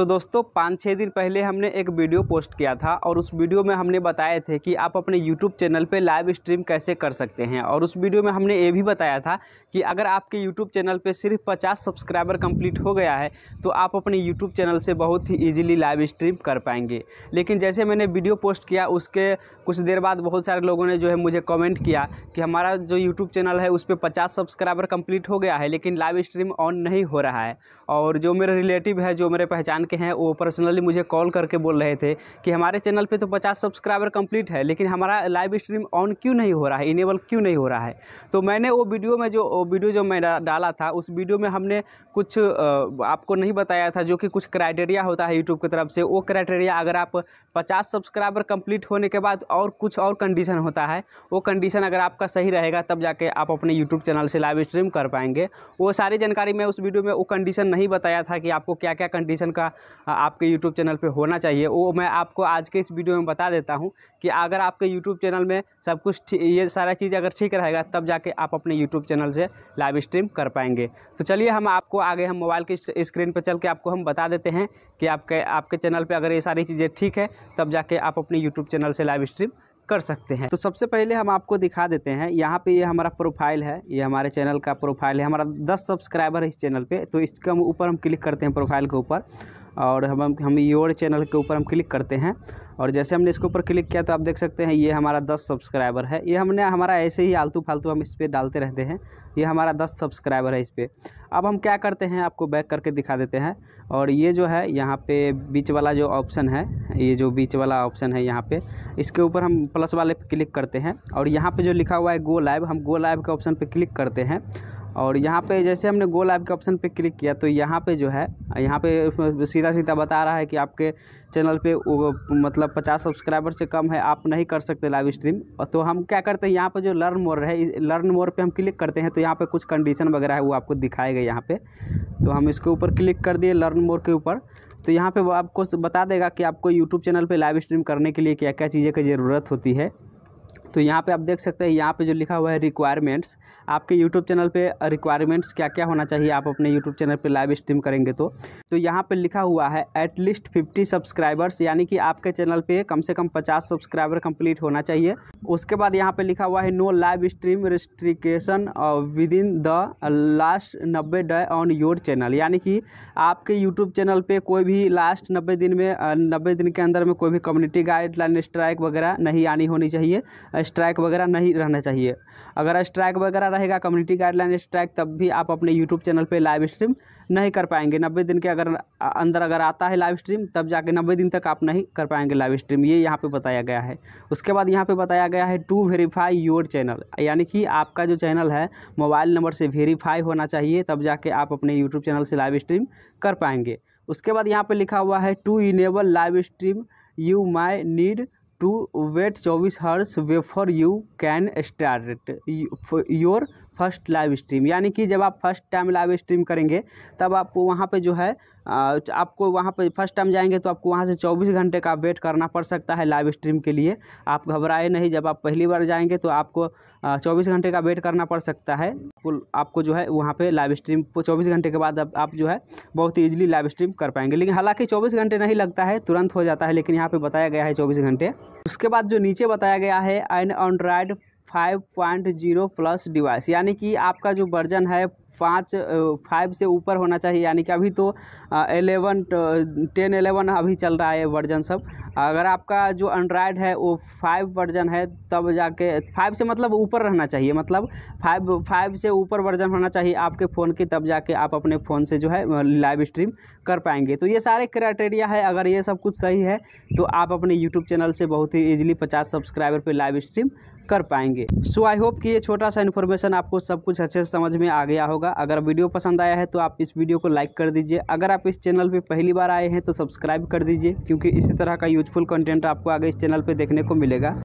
तो दोस्तों पाँच छः दिन पहले हमने एक वीडियो पोस्ट किया था और उस वीडियो में हमने बताए थे कि आप अपने यूट्यूब चैनल पे लाइव स्ट्रीम कैसे कर सकते हैं और उस वीडियो में हमने ये भी बताया था कि अगर आपके यूट्यूब चैनल पे सिर्फ 50 सब्सक्राइबर कंप्लीट हो गया है तो आप अपने यूट्यूब चैनल से बहुत ही ईजिली लाइव स्ट्रीम कर पाएंगे लेकिन जैसे मैंने वीडियो पोस्ट किया उसके कुछ देर बाद बहुत सारे लोगों ने जो है मुझे कॉमेंट किया कि हमारा जो यूट्यूब चैनल है उस पर पचास सब्सक्राइबर कम्प्लीट हो गया है लेकिन लाइव स्ट्रीम ऑन नहीं हो रहा है और जो मेरे रिलेटिव है जो मेरे पहचान के हैं वो पर्सनली मुझे कॉल करके बोल रहे थे कि हमारे चैनल पे तो 50 सब्सक्राइबर कंप्लीट है लेकिन हमारा लाइव स्ट्रीम ऑन क्यों नहीं हो रहा है इनेबल क्यों नहीं हो रहा है तो मैंने वो वीडियो में जो वीडियो जो मैं डाला था उस वीडियो में हमने कुछ आपको नहीं बताया था जो कि कुछ क्राइटेरिया होता है यूट्यूब की तरफ से वो क्राइटेरिया अगर आप पचास सब्सक्राइबर कंप्लीट होने के बाद और कुछ और कंडीशन होता है वो कंडीशन अगर आपका सही रहेगा तब जाके आप अपने यूट्यूब चैनल से लाइव स्ट्रीम कर पाएंगे वो सारी जानकारी मैं उस वीडियो में वो कंडीशन नहीं बताया था कि आपको क्या क्या कंडीशन का आपके यूट्यूब चैनल पे होना चाहिए वो मैं आपको आज के इस वीडियो में बता देता हूँ कि अगर आपके यूट्यूब चैनल में सब कुछ ये सारा चीज़ अगर ठीक रहेगा तब जाके आप अपने यूट्यूब चैनल से लाइव स्ट्रीम कर पाएंगे तो चलिए हम आपको आगे हम मोबाइल की स्क्रीन पर चल के आपको हम बता देते हैं कि आपके आपके चैनल पर अगर ये सारी चीज़ें ठीक है तब जाके आप अपने यूट्यूब चैनल से लाइव स्ट्रीम कर सकते हैं तो सबसे पहले हम आपको दिखा देते हैं यहाँ पे ये यह हमारा प्रोफाइल है ये हमारे चैनल का प्रोफाइल है हमारा 10 सब्सक्राइबर है इस चैनल पे तो इसके ऊपर हम क्लिक करते हैं प्रोफाइल के ऊपर और हम हम योर चैनल के ऊपर हम क्लिक करते हैं और जैसे हमने इसके ऊपर क्लिक किया तो आप देख सकते हैं ये हमारा दस सब्सक्राइबर है ये हमने हमारा ऐसे ही आलतू फालतू हम इस पर डालते रहते हैं ये हमारा दस सब्सक्राइबर है इस पर अब हम क्या करते हैं आपको बैक करके दिखा देते हैं और ये जो है यहाँ पे बीच वाला जो ऑप्शन है ये जो बीच वाला ऑप्शन है यहाँ पे इसके ऊपर हम प्लस वाले पे क्लिक करते हैं और यहाँ पे जो लिखा हुआ है गो लाइव हम गो लाइव के ऑप्शन पे क्लिक करते हैं और यहाँ पे जैसे हमने गो लाइव के ऑप्शन पे क्लिक किया तो यहाँ पे जो है यहाँ पे सीधा सीधा बता रहा है कि आपके चैनल पे मतलब 50 सब्सक्राइबर से कम है आप नहीं कर सकते लाइव स्ट्रीम तो हम क्या करते हैं यहाँ पे जो लर्न मोर है लर्न मोर पे हम क्लिक करते हैं तो यहाँ पे कुछ कंडीशन वगैरह है वो आपको दिखाएगा यहाँ पर तो हम इसके ऊपर क्लिक कर दिए लर्न मोर के ऊपर तो यहाँ पर वो आपको बता देगा कि आपको यूट्यूब चैनल पर लाइव स्ट्रीम करने के लिए क्या क्या चीज़ें की ज़रूरत होती है तो यहाँ पे आप देख सकते हैं यहाँ पे जो लिखा हुआ है रिक्वायरमेंट्स आपके यूट्यूब चैनल पे रिक्वायरमेंट्स क्या क्या होना चाहिए आप अपने यूट्यूब चैनल पे लाइव स्ट्रीम करेंगे तो तो यहाँ पे लिखा हुआ है एटलीस्ट फिफ्टी सब्सक्राइबर्स यानी कि आपके चैनल पे कम से कम पचास सब्सक्राइबर कंप्लीट होना चाहिए उसके बाद यहाँ पे लिखा हुआ है no live stream restriction within the last नब्बे डे ऑन योर चैनल यानी कि आपके यूट्यूब चैनल पर कोई भी लास्ट नब्बे दिन में uh, नब्बे दिन के अंदर में कोई भी कम्युनिटी गाइडलाइन स्ट्राइक वगैरह नहीं आनी होनी चाहिए स्ट्राइक वगैरह नहीं रहना चाहिए अगर स्ट्राइक वगैरह रहेगा कम्युनिटी गाइडलाइन स्ट्राइक तब भी आप अपने यूट्यूब चैनल पे लाइव स्ट्रीम नहीं कर पाएंगे नब्बे दिन के अगर अंदर अगर आता है लाइव स्ट्रीम तब जाके नब्बे दिन तक आप नहीं कर पाएंगे लाइव स्ट्रीम ये यहाँ पे बताया गया है उसके बाद यहाँ पे बताया गया है टू वेरीफाई योर चैनल यानी कि आपका जो चैनल है मोबाइल नंबर से वेरीफाई होना चाहिए तब जाके आप अपने यूट्यूब चैनल से लाइव स्ट्रीम कर पाएंगे उसके बाद यहाँ पर लिखा हुआ है to enable live stream you may need to wait 24 hours before you can start your first live stream यानी कि जब आप फर्स्ट टाइम लाइव स्ट्रीम करेंगे तब आप वहाँ पे जो है आपको वहाँ पे फर्स्ट टाइम जाएंगे तो आपको वहाँ से 24 घंटे का वेट करना पड़ सकता है लाइव स्ट्रीम के लिए आप घबराए नहीं जब आप पहली बार जाएंगे तो आपको 24 घंटे का वेट करना पड़ सकता है आपको जो है वहाँ पे लाइव स्ट्रीम 24 घंटे के बाद आप जो है बहुत ही ईजिली लाइव स्ट्रीम कर पाएंगे लेकिन हालाँकि चौबीस घंटे नहीं लगता है तुरंत हो जाता है लेकिन यहाँ पर बताया गया है चौबीस घंटे उसके बाद जो नीचे बताया गया है an Android five point zero plus device यानी कि आपका जो वर्जन है पाँच फाइव से ऊपर होना चाहिए यानी कि अभी तो एलेवन टेन एलेवन अभी चल रहा है वर्जन सब अगर आपका जो एंड्रॉयड है वो फाइव वर्जन है तब जाके फाइव से मतलब ऊपर रहना चाहिए मतलब फाइव फाइव से ऊपर वर्जन होना चाहिए आपके फ़ोन के तब जाके आप अपने फ़ोन से जो है लाइव स्ट्रीम कर पाएंगे तो ये सारे क्राइटेरिया है अगर ये सब कुछ सही है तो आप अपने यूट्यूब चैनल से बहुत ही ईजिली पचास सब्सक्राइबर पर लाइव स्ट्रीम कर पाएंगे सो आई होप कि ये छोटा सा इन्फॉर्मेशन आपको सब कुछ अच्छे से समझ में आ गया होगा होगा अगर वीडियो पसंद आया है तो आप इस वीडियो को लाइक कर दीजिए अगर आप इस चैनल पर पहली बार आए हैं तो सब्सक्राइब कर दीजिए क्योंकि इसी तरह का यूजफुल कंटेंट आपको आगे इस चैनल पर देखने को मिलेगा